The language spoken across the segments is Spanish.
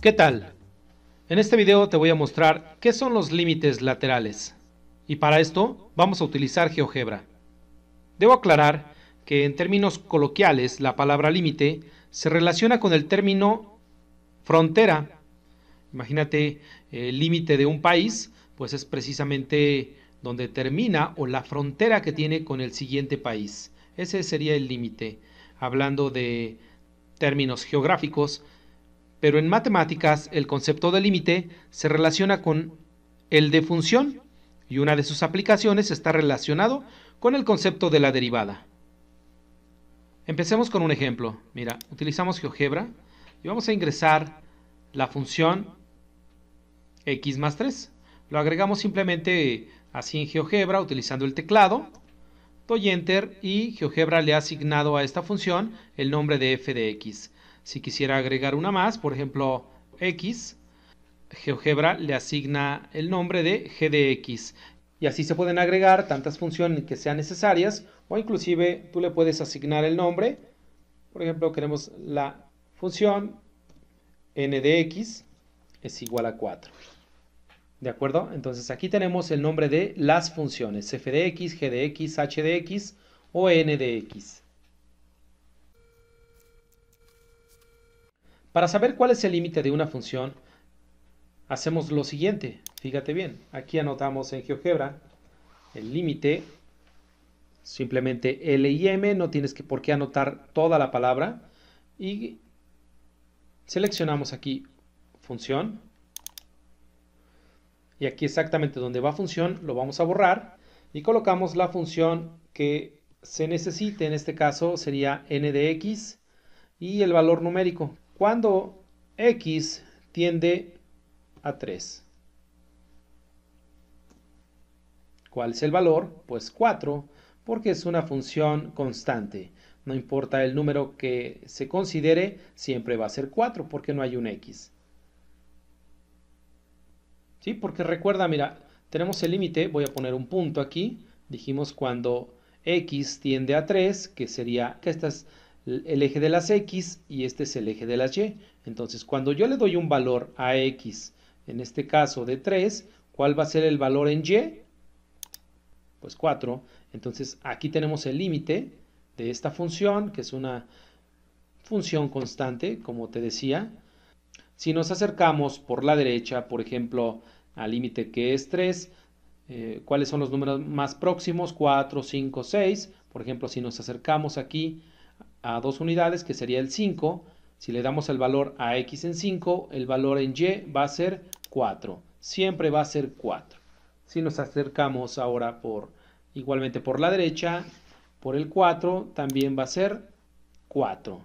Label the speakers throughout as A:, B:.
A: ¿Qué tal? En este video te voy a mostrar qué son los límites laterales. Y para esto vamos a utilizar GeoGebra. Debo aclarar que en términos coloquiales la palabra límite se relaciona con el término frontera. Imagínate el límite de un país, pues es precisamente donde termina o la frontera que tiene con el siguiente país. Ese sería el límite. Hablando de términos geográficos, pero en matemáticas el concepto de límite se relaciona con el de función y una de sus aplicaciones está relacionado con el concepto de la derivada. Empecemos con un ejemplo. Mira, utilizamos GeoGebra y vamos a ingresar la función x más 3. Lo agregamos simplemente así en GeoGebra utilizando el teclado. Doy Enter y GeoGebra le ha asignado a esta función el nombre de f de x. Si quisiera agregar una más, por ejemplo, X, GeoGebra le asigna el nombre de GDX. Y así se pueden agregar tantas funciones que sean necesarias o inclusive tú le puedes asignar el nombre. Por ejemplo, queremos la función ndx es igual a 4. ¿De acuerdo? Entonces aquí tenemos el nombre de las funciones, f de x, g de x, h o n de Para saber cuál es el límite de una función, hacemos lo siguiente. Fíjate bien, aquí anotamos en GeoGebra el límite, simplemente L y M, no tienes que, por qué anotar toda la palabra. Y seleccionamos aquí función. Y aquí exactamente donde va función lo vamos a borrar y colocamos la función que se necesite. En este caso sería n de x y el valor numérico cuando x tiende a 3. ¿Cuál es el valor? Pues 4, porque es una función constante. No importa el número que se considere, siempre va a ser 4 porque no hay un x. ¿Sí? Porque recuerda, mira, tenemos el límite, voy a poner un punto aquí. Dijimos cuando x tiende a 3, que sería que estas el eje de las X y este es el eje de las Y. Entonces, cuando yo le doy un valor a X, en este caso de 3, ¿cuál va a ser el valor en Y? Pues 4. Entonces, aquí tenemos el límite de esta función, que es una función constante, como te decía. Si nos acercamos por la derecha, por ejemplo, al límite que es 3, eh, ¿cuáles son los números más próximos? 4, 5, 6. Por ejemplo, si nos acercamos aquí a dos unidades, que sería el 5. Si le damos el valor a x en 5, el valor en y va a ser 4. Siempre va a ser 4. Si nos acercamos ahora por igualmente por la derecha, por el 4 también va a ser 4.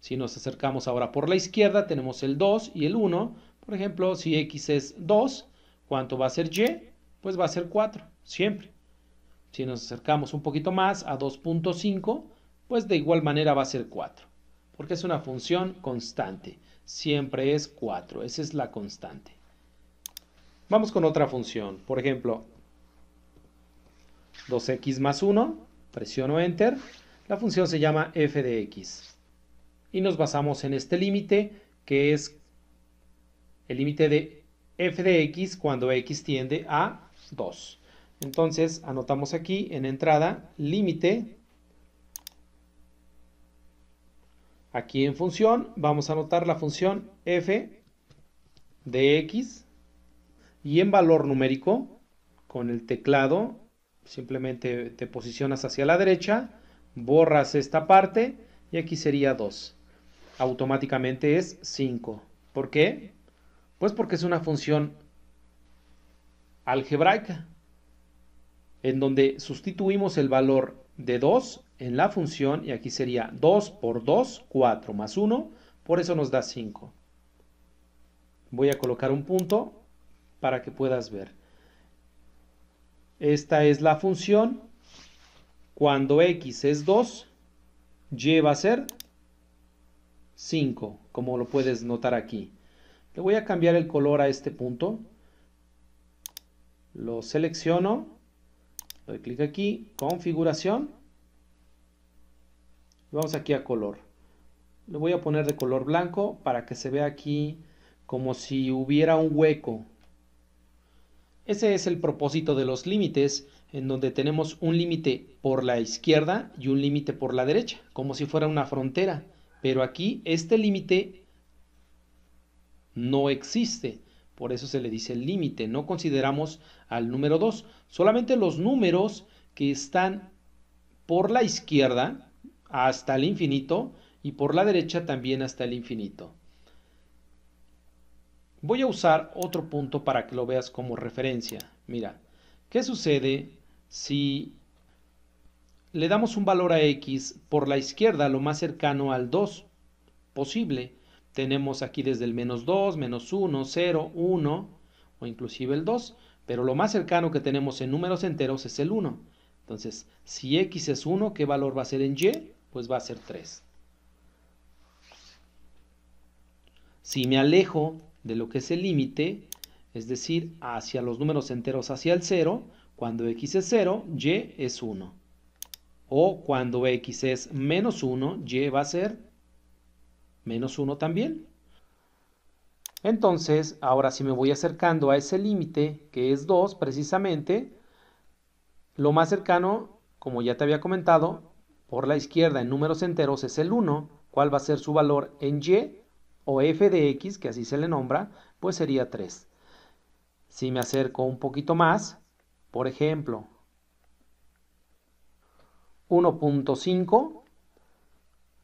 A: Si nos acercamos ahora por la izquierda, tenemos el 2 y el 1. Por ejemplo, si x es 2, ¿cuánto va a ser y? Pues va a ser 4, siempre. Si nos acercamos un poquito más a 2.5, pues de igual manera va a ser 4, porque es una función constante, siempre es 4, esa es la constante. Vamos con otra función, por ejemplo, 2x más 1, presiono Enter, la función se llama f de x, y nos basamos en este límite, que es el límite de f de x cuando x tiende a 2. Entonces anotamos aquí en entrada límite Aquí en función vamos a anotar la función f de x y en valor numérico con el teclado simplemente te posicionas hacia la derecha, borras esta parte y aquí sería 2. Automáticamente es 5. ¿Por qué? Pues porque es una función algebraica en donde sustituimos el valor de 2 en la función y aquí sería 2 por 2, 4 más 1, por eso nos da 5. Voy a colocar un punto para que puedas ver. Esta es la función. Cuando x es 2, y va a ser 5, como lo puedes notar aquí. Le voy a cambiar el color a este punto. Lo selecciono, doy clic aquí, configuración Vamos aquí a color. Le voy a poner de color blanco para que se vea aquí como si hubiera un hueco. Ese es el propósito de los límites, en donde tenemos un límite por la izquierda y un límite por la derecha, como si fuera una frontera. Pero aquí este límite no existe, por eso se le dice límite. No consideramos al número 2, solamente los números que están por la izquierda hasta el infinito y por la derecha también hasta el infinito. Voy a usar otro punto para que lo veas como referencia. Mira, ¿qué sucede si le damos un valor a x por la izquierda, lo más cercano al 2 posible? Tenemos aquí desde el menos 2, menos 1, 0, 1 o inclusive el 2, pero lo más cercano que tenemos en números enteros es el 1. Entonces, si x es 1, ¿qué valor va a ser en y? pues va a ser 3. Si me alejo de lo que es el límite, es decir, hacia los números enteros hacia el 0, cuando x es 0, y es 1. O cuando x es menos 1, y va a ser menos 1 también. Entonces, ahora si me voy acercando a ese límite, que es 2 precisamente, lo más cercano, como ya te había comentado, por la izquierda en números enteros es el 1, cuál va a ser su valor en y o f de x, que así se le nombra, pues sería 3. Si me acerco un poquito más, por ejemplo, 1.5,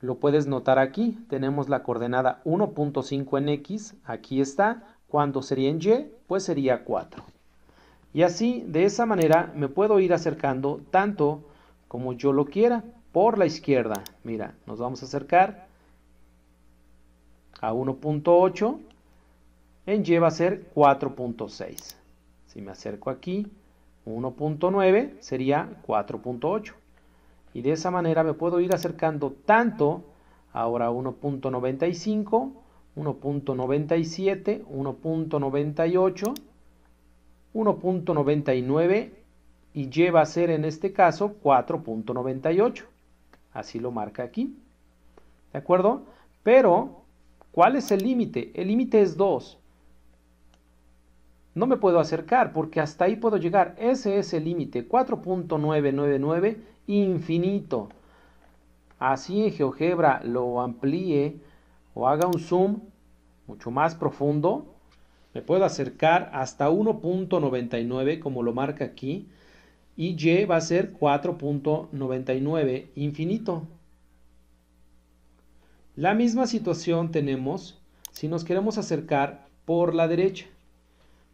A: lo puedes notar aquí, tenemos la coordenada 1.5 en x, aquí está, ¿cuándo sería en y, pues sería 4. Y así, de esa manera, me puedo ir acercando tanto como yo lo quiera por la izquierda. Mira, nos vamos a acercar a 1.8. En Y a ser 4.6. Si me acerco aquí, 1.9 sería 4.8. Y de esa manera me puedo ir acercando tanto ahora 1.95, 1.97, 1.98, 1.99 y lleva a ser en este caso 4.98. Así lo marca aquí. ¿De acuerdo? Pero, ¿cuál es el límite? El límite es 2. No me puedo acercar porque hasta ahí puedo llegar. Ese es el límite, 4.999, infinito. Así en GeoGebra lo amplíe o haga un zoom mucho más profundo. Me puedo acercar hasta 1.99 como lo marca aquí y y va a ser 4.99 infinito. La misma situación tenemos si nos queremos acercar por la derecha.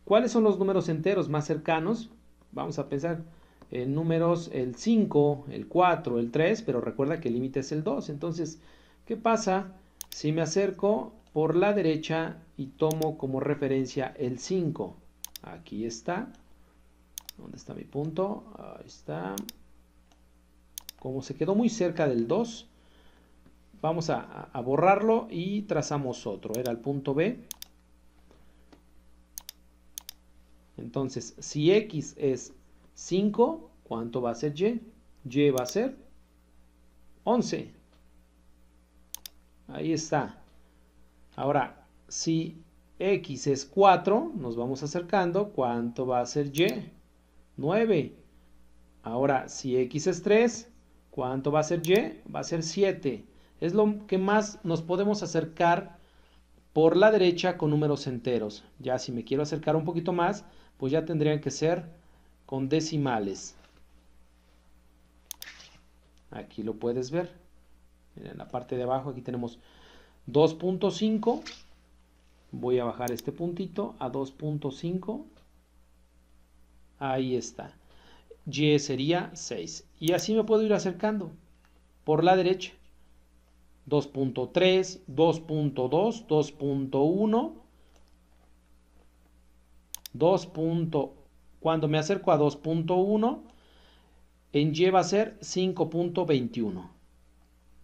A: ¿Cuáles son los números enteros más cercanos? Vamos a pensar en números el 5, el 4, el 3, pero recuerda que el límite es el 2. Entonces, ¿qué pasa si me acerco por la derecha y tomo como referencia el 5? Aquí está. ¿Dónde está mi punto? Ahí está. Como se quedó muy cerca del 2, vamos a, borrarlo y trazamos otro. Era el punto B. Entonces, si X es 5, ¿cuánto va a ser Y? Y va a ser 11. Ahí está. Ahora, si X es 4, nos vamos acercando, ¿cuánto va a ser Y? 9. Ahora, si x es 3, ¿cuánto va a ser y? Va a ser 7. Es lo que más nos podemos acercar por la derecha con números enteros. Ya si me quiero acercar un poquito más, pues ya tendrían que ser con decimales. Aquí lo puedes ver. En la parte de abajo aquí tenemos 2.5. Voy a bajar este puntito a 2.5. Ahí está. Y sería 6. Y así me puedo ir acercando por la derecha. 2.3, 2.2, 2.1, 2. Cuando me acerco a 2.1, en Y va a ser 5.21.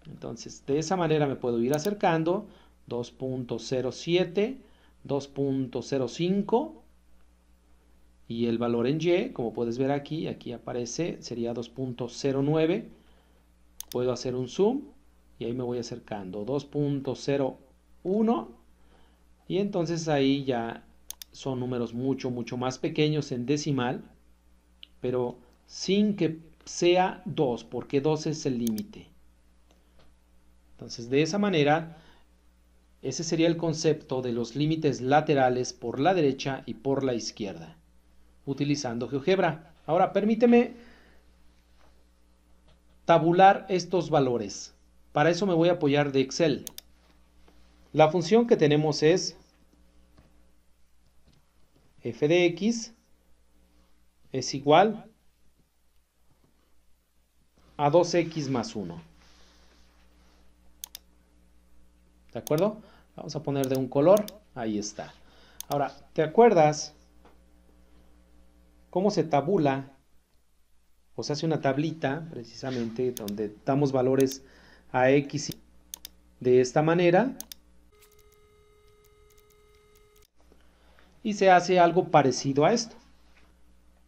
A: Entonces, de esa manera me puedo ir acercando. 2.07, 2.05, y el valor en Y, como puedes ver aquí, aquí aparece, sería 2.09. Puedo hacer un zoom y ahí me voy acercando. 2.01. Y entonces ahí ya son números mucho, mucho más pequeños en decimal, pero sin que sea 2, porque 2 es el límite. Entonces, de esa manera, ese sería el concepto de los límites laterales por la derecha y por la izquierda utilizando GeoGebra. Ahora permíteme tabular estos valores. Para eso me voy a apoyar de Excel. La función que tenemos es f de x es igual a 2x más 1. ¿De acuerdo? Vamos a poner de un color. Ahí está. Ahora, ¿te acuerdas cómo se tabula o se hace una tablita precisamente donde damos valores a x y de esta manera y se hace algo parecido a esto.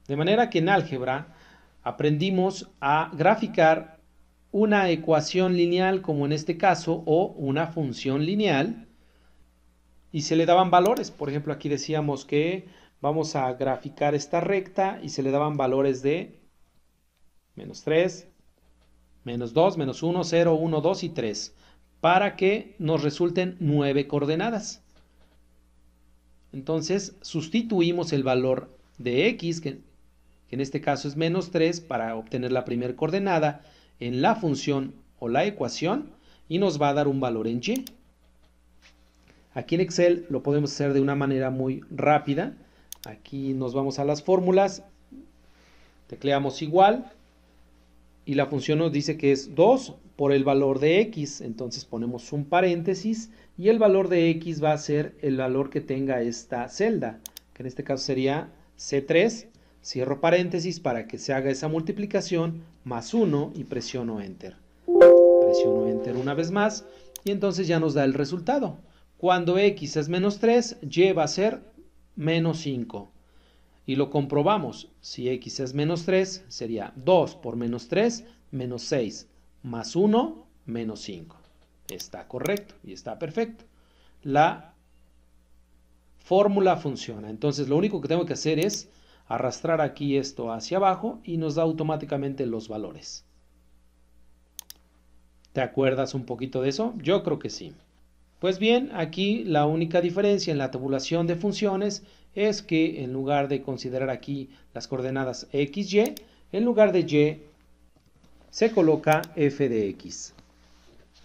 A: De manera que en álgebra aprendimos a graficar una ecuación lineal como en este caso o una función lineal y se le daban valores. Por ejemplo, aquí decíamos que Vamos a graficar esta recta y se le daban valores de menos 3, menos 2, menos 1, 0, 1, 2 y 3 para que nos resulten 9 coordenadas. Entonces sustituimos el valor de x, que, en este caso es menos 3, para obtener la primera coordenada en la función o la ecuación y nos va a dar un valor en y. Aquí en Excel lo podemos hacer de una manera muy rápida. Aquí nos vamos a las fórmulas, tecleamos igual y la función nos dice que es 2 por el valor de x, entonces ponemos un paréntesis y el valor de x va a ser el valor que tenga esta celda, que en este caso sería C3, cierro paréntesis para que se haga esa multiplicación, más 1 y presiono Enter. Presiono Enter una vez más y entonces ya nos da el resultado. Cuando x es menos 3, y va a ser menos 5. Y lo comprobamos. Si x es menos 3, sería 2 por menos 3, menos 6, más 1, menos 5. Está correcto y está perfecto. La fórmula funciona. Entonces lo único que tengo que hacer es arrastrar aquí esto hacia abajo y nos da automáticamente los valores. ¿Te acuerdas un poquito de eso? Yo creo que sí. Pues bien, aquí la única diferencia en la tabulación de funciones es que en lugar de considerar aquí las coordenadas x, y, en lugar de y se coloca f de x.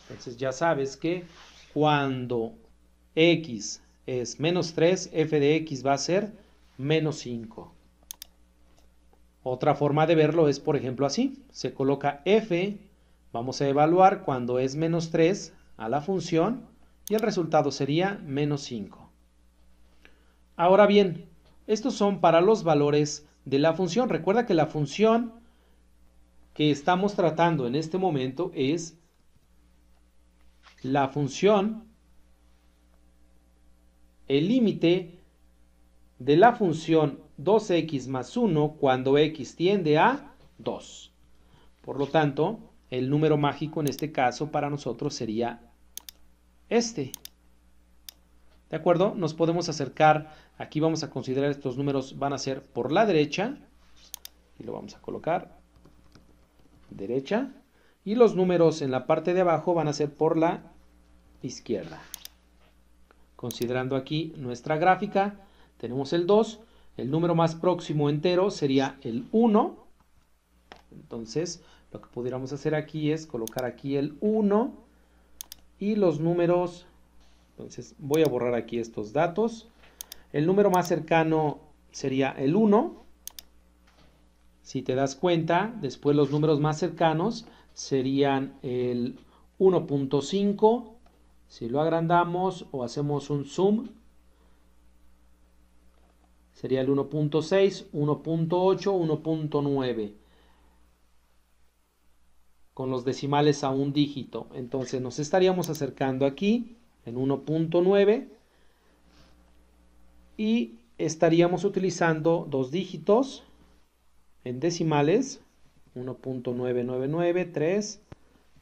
A: Entonces ya sabes que cuando x es menos 3, f de x va a ser menos 5. Otra forma de verlo es, por ejemplo, así. Se coloca f, vamos a evaluar cuando es menos 3 a la función y el resultado sería menos 5. Ahora bien, estos son para los valores de la función. Recuerda que la función que estamos tratando en este momento es la función, el límite de la función 2x más 1 cuando x tiende a 2. Por lo tanto, el número mágico en este caso para nosotros sería este. ¿De acuerdo? Nos podemos acercar, aquí vamos a considerar estos números, van a ser por la derecha, y lo vamos a colocar, derecha, y los números en la parte de abajo van a ser por la izquierda. Considerando aquí nuestra gráfica, tenemos el 2, el número más próximo entero sería el 1, entonces lo que pudiéramos hacer aquí es colocar aquí el 1, y los números. Entonces voy a borrar aquí estos datos. El número más cercano sería el 1. Si te das cuenta, después los números más cercanos serían el 1.5. Si lo agrandamos o hacemos un zoom, sería el 1.6, 1.8, 1.9 con los decimales a un dígito. Entonces nos estaríamos acercando aquí en 1.9 y estaríamos utilizando dos dígitos en decimales 1.9993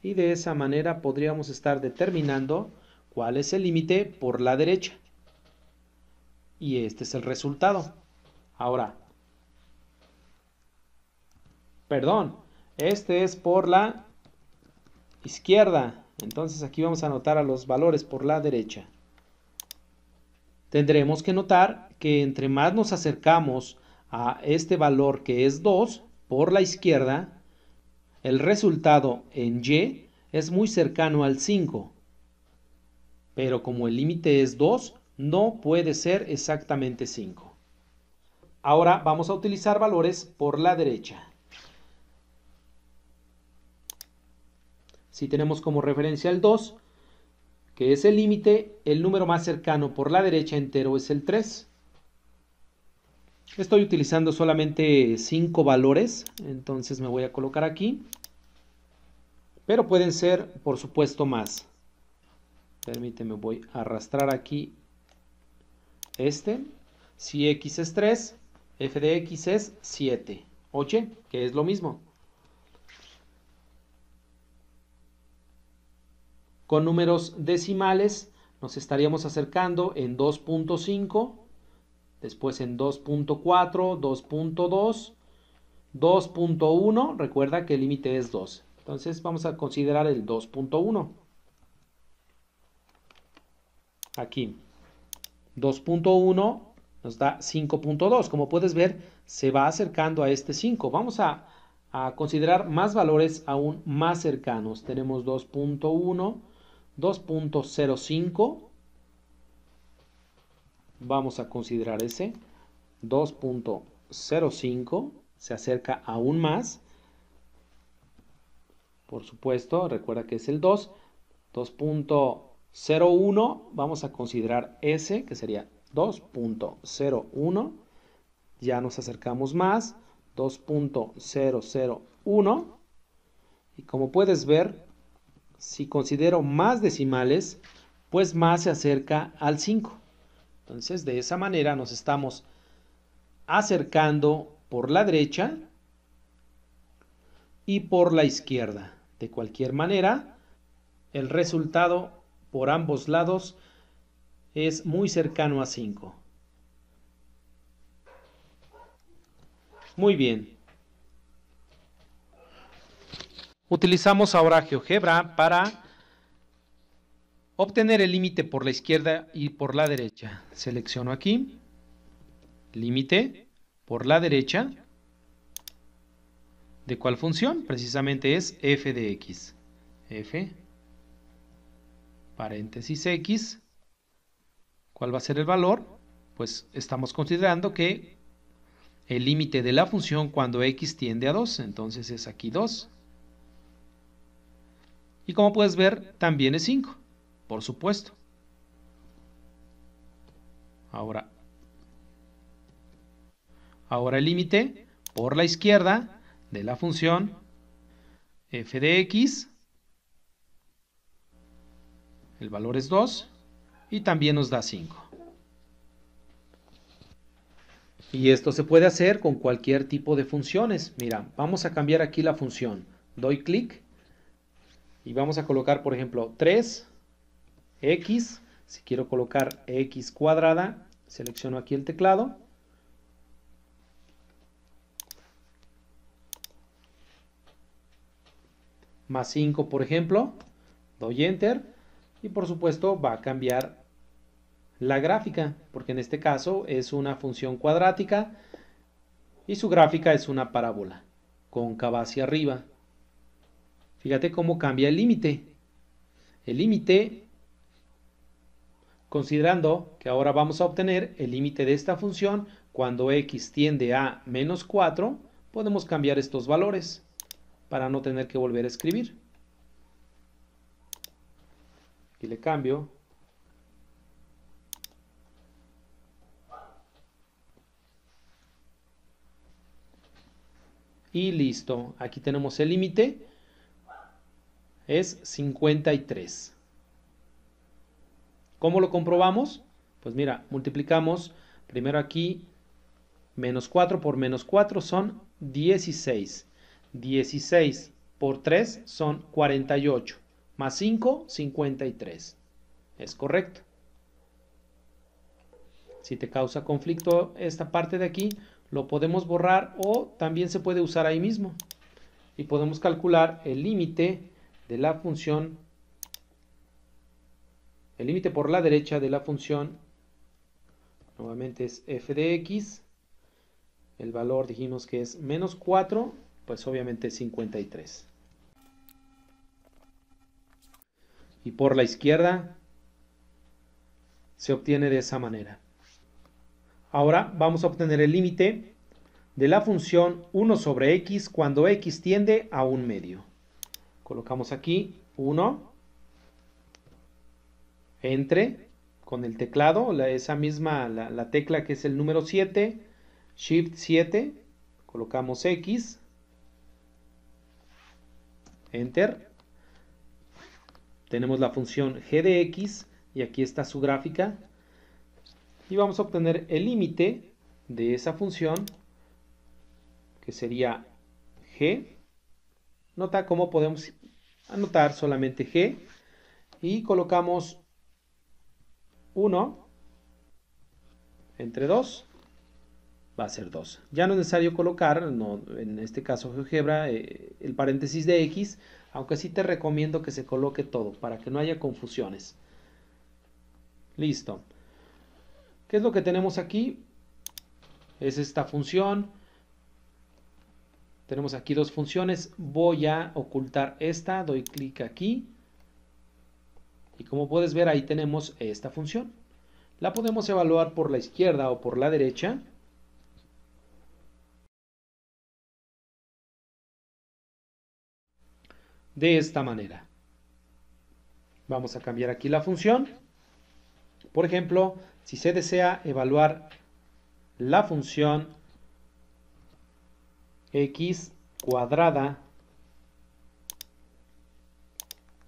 A: y de esa manera podríamos estar determinando cuál es el límite por la derecha. Y este es el resultado. Ahora, perdón, este es por la izquierda. Entonces aquí vamos a anotar a los valores por la derecha. Tendremos que notar que entre más nos acercamos a este valor que es 2 por la izquierda, el resultado en y es muy cercano al 5. Pero como el límite es 2, no puede ser exactamente 5. Ahora vamos a utilizar valores por la derecha. Si tenemos como referencia el 2, que es el límite, el número más cercano por la derecha entero es el 3. Estoy utilizando solamente 5 valores, entonces me voy a colocar aquí. Pero pueden ser, por supuesto, más. Permíteme, voy a arrastrar aquí este. Si x es 3, f de x es 7. 8, que es lo mismo. Con números decimales nos estaríamos acercando en 2.5, después en 2.4, 2.2, 2.1, recuerda que el límite es 2. Entonces vamos a considerar el 2.1. Aquí, 2.1 nos da 5.2. Como puedes ver, se va acercando a este 5. Vamos a, considerar más valores aún más cercanos. Tenemos 2.1, 2.05 vamos a considerar ese 2.05 se acerca aún más por supuesto recuerda que es el 2 2.01 vamos a considerar ese que sería 2.01 ya nos acercamos más 2.001 y como puedes ver si considero más decimales, pues más se acerca al 5. Entonces, de esa manera nos estamos acercando por la derecha y por la izquierda. De cualquier manera, el resultado por ambos lados es muy cercano a 5. Muy bien. Utilizamos ahora GeoGebra para obtener el límite por la izquierda y por la derecha. Selecciono aquí, límite por la derecha. ¿De cuál función? Precisamente es f de x. f, paréntesis x. ¿Cuál va a ser el valor? Pues estamos considerando que el límite de la función cuando x tiende a 2, entonces es aquí 2 y como puedes ver, también es 5, por supuesto. Ahora, ahora el límite por la izquierda de la función f de x, el valor es 2, y también nos da 5. Y esto se puede hacer con cualquier tipo de funciones. Mira, vamos a cambiar aquí la función. Doy clic y vamos a colocar, por ejemplo, 3x, si quiero colocar x cuadrada, selecciono aquí el teclado, más 5, por ejemplo, doy enter, y por supuesto va a cambiar la gráfica, porque en este caso es una función cuadrática, y su gráfica es una parábola, cóncava hacia arriba, Fíjate cómo cambia el límite. El límite, considerando que ahora vamos a obtener el límite de esta función cuando x tiende a menos 4, podemos cambiar estos valores para no tener que volver a escribir. Aquí le cambio. Y listo, aquí tenemos el límite es 53. ¿Cómo lo comprobamos? Pues mira, multiplicamos primero aquí menos 4 por menos 4 son 16. 16 por 3 son 48. Más 5, 53. Es correcto. Si te causa conflicto esta parte de aquí, lo podemos borrar o también se puede usar ahí mismo. Y podemos calcular el límite de la función, el límite por la derecha de la función, nuevamente es f de x, el valor dijimos que es menos 4, pues obviamente 53. Y por la izquierda se obtiene de esa manera. Ahora vamos a obtener el límite de la función 1 sobre x cuando x tiende a un medio. Colocamos aquí 1, entre con el teclado, la, esa misma, la, tecla que es el número 7, Shift 7, colocamos X, Enter, tenemos la función g de x y aquí está su gráfica y vamos a obtener el límite de esa función que sería g nota cómo podemos anotar solamente G y colocamos 1 entre 2 va a ser 2. Ya no es necesario colocar, no, en este caso GeoGebra, eh, el paréntesis de X, aunque sí te recomiendo que se coloque todo para que no haya confusiones. Listo. ¿Qué es lo que tenemos aquí? Es esta función tenemos aquí dos funciones. Voy a ocultar esta, doy clic aquí. Y como puedes ver, ahí tenemos esta función. La podemos evaluar por la izquierda o por la derecha. De esta manera. Vamos a cambiar aquí la función. Por ejemplo, si se desea evaluar la función x cuadrada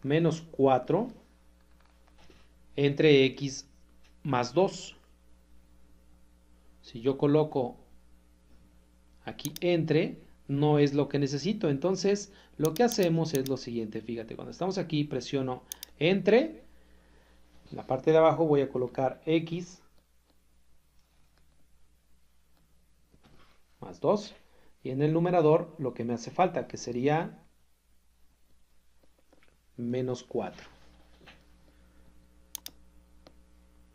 A: menos 4 entre x más 2. Si yo coloco aquí entre, no es lo que necesito. Entonces, lo que hacemos es lo siguiente. Fíjate, cuando estamos aquí, presiono entre. En la parte de abajo voy a colocar x más 2 y en el numerador lo que me hace falta, que sería menos 4.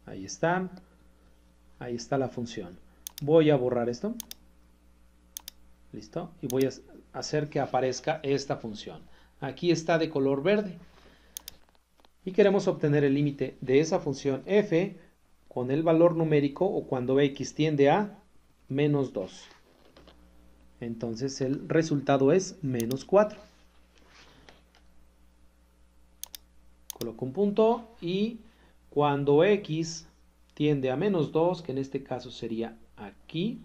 A: Ahí está. Ahí está la función. Voy a borrar esto. Listo. Y voy a hacer que aparezca esta función. Aquí está de color verde. Y queremos obtener el límite de esa función f con el valor numérico o cuando x tiende a menos 2. Entonces el resultado es menos 4. Coloco un punto y cuando x tiende a menos 2, que en este caso sería aquí,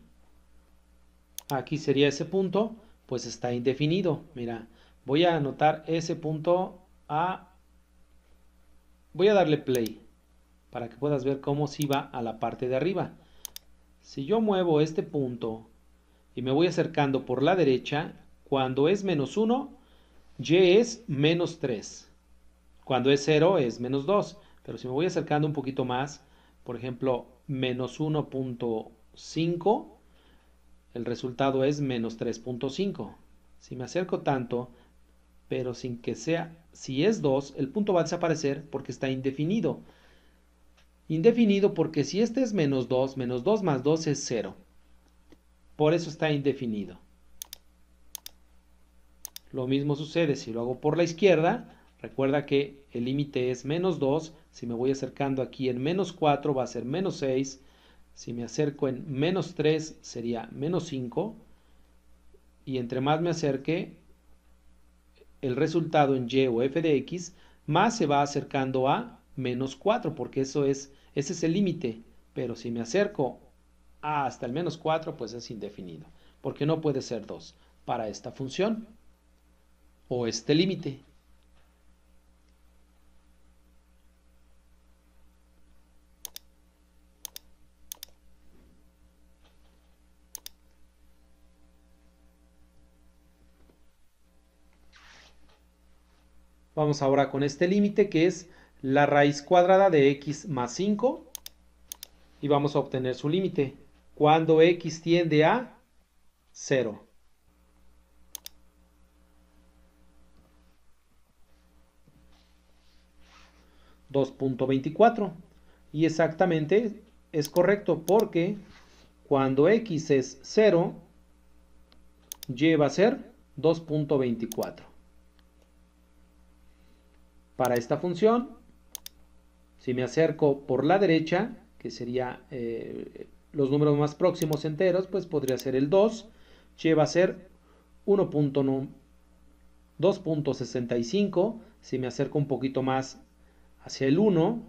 A: aquí sería ese punto, pues está indefinido. Mira, voy a anotar ese punto a... Voy a darle play para que puedas ver cómo se va a la parte de arriba. Si yo muevo este punto y me voy acercando por la derecha, cuando es menos 1, y es menos 3. Cuando es 0 es menos 2. Pero si me voy acercando un poquito más, por ejemplo, menos 1.5, el resultado es menos 3.5. Si me acerco tanto, pero sin que sea, si es 2, el punto va a desaparecer porque está indefinido. Indefinido porque si este es menos 2, menos 2 más 2 es 0. Por eso está indefinido. Lo mismo sucede si lo hago por la izquierda. Recuerda que el límite es menos 2. Si me voy acercando aquí en menos 4 va a ser menos 6. Si me acerco en menos 3 sería menos 5. Y entre más me acerque, el resultado en y o f de x más se va acercando a menos 4, porque eso es, ese es el límite. Pero si me acerco hasta el menos 4 pues es indefinido, porque no puede ser 2 para esta función o este límite. Vamos ahora con este límite que es la raíz cuadrada de x más 5 y vamos a obtener su límite cuando x tiende a 0. 2.24. y exactamente es correcto porque cuando x es 0 y va a ser 2.24 para esta función si me acerco por la derecha que sería eh, los números más próximos enteros, pues podría ser el 2, che va a ser 2.65, si me acerco un poquito más hacia el 1,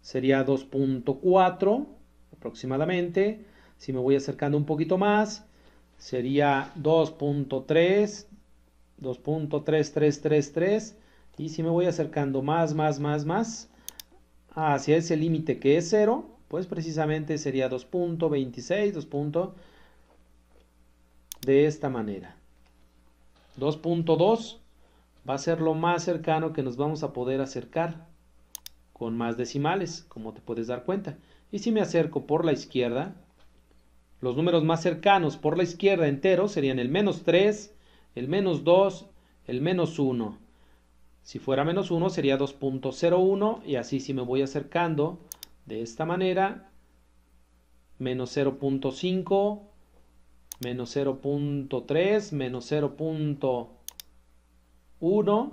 A: sería 2.4 aproximadamente, si me voy acercando un poquito más, sería 2.3, 2.3333, y si me voy acercando más, más, más, más, hacia ese límite que es 0, pues precisamente sería 2.26, 2. de esta manera. 2.2 va a ser lo más cercano que nos vamos a poder acercar con más decimales, como te puedes dar cuenta. Y si me acerco por la izquierda, los números más cercanos por la izquierda entero serían el menos 3, el menos 2, el menos 1. Si fuera menos 1 sería 2.01 y así si me voy acercando de esta manera, menos 0.5, menos 0.3, menos 0.1,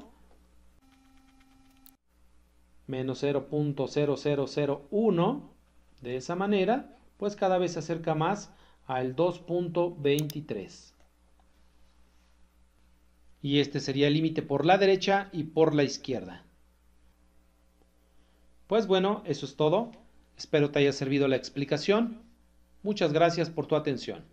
A: menos 0.0001, de esa manera, pues cada vez se acerca más al 2.23. Y este sería el límite por la derecha y por la izquierda. Pues bueno, eso es todo. Espero te haya servido la explicación. Muchas gracias por tu atención.